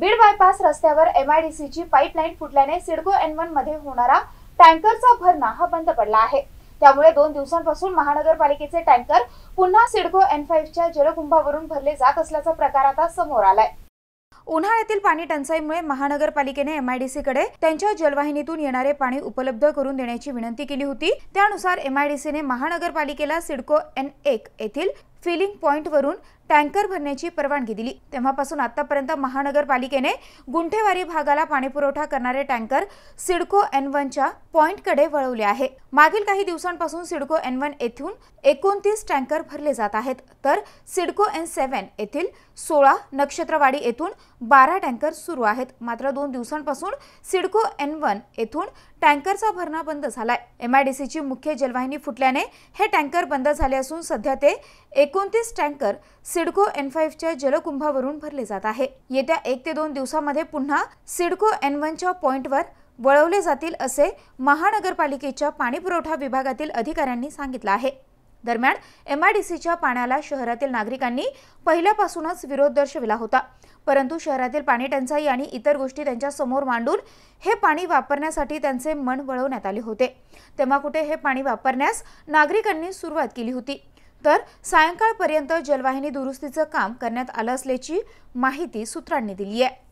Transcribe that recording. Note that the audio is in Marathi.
बीड बायपास रस्त्यावर एमआयडीसीची पाईपलाईन फुटल्याने सिडको एन वन मध्ये होणारा टँकरचा भरणा हा बंद पडला आहे त्यामुळे दोन दिवसांपासून महानगरपालिकेचे टँकर पुन्हा सिडको एन फाईव्हच्या जलकुंभावरून भरले जात असल्याचा प्रकार आता समोर आलाय उन्हाळ्यातील पाणी टंचाईमुळे महानगरपालिकेने सी कडे त्यांच्या जलवाहिनीतून येणारे पाणी उपलब्ध करून देण्याची विनंती केली होती त्यानुसार एमआयडीसीने महानगरपालिकेला सिडको एन एक येथील फिलिंग पॉईंटवरून टँकर भरण्याची परवानगी दिली तेव्हापासून आतापर्यंत महानगरपालिकेने गुंठेवारी भागाला पाणी पुरवठा करणारे टँकर सिडको एन वनच्या पॉईंटकडे वळवले आहे मागील काही दिवसांपासून सिडको एन वन येथून एकोणतीस टँकर भरले जात आहेत तर सिडको एन सेव्हन येथील सोळा नक्षत्रवाडी येथून बारा टँकर सुरू आहेत मात्र दोन दिवसांपासून सिडको एन वन येथून टँकरचा भरणा बंद झालाय एमआयडीसीची मुख्य जलवाहिनी फुटल्याने हे टँकर बंद झाले असून सध्या ते एकोणतीस टँकर सिडको एन फाईव्हच्या जलकुंभावरून भरले जात आहे येत्या एक ते दोन दिवसामध्ये पुन्हा सिडको एन वनच्या पॉईंटवर वळवले जातील असे महानगरपालिकेच्या पाणीपुरवठा विभागातील अधिकाऱ्यांनी सांगितलं आहे दरम्यान एमआयडीसीच्या पाण्याला शहरातील नागरिकांनी पहिल्यापासूनच विरोध दर्शविला होता परंतु शहरातील पाणी टंचाई आणि इतर गोष्टी त्यांच्या समोर मांडून हे पाणी वापरण्यासाठी त्यांचे मन वळवण्यात आले होते तेव्हा कुठे हे पाणी वापरण्यास नागरिकांनी सुरुवात केली होती तर सायंकाळपर्यंत जलवाहिनी दुरुस्तीचं काम करण्यात आलं असल्याची माहिती सूत्रांनी दिली आहे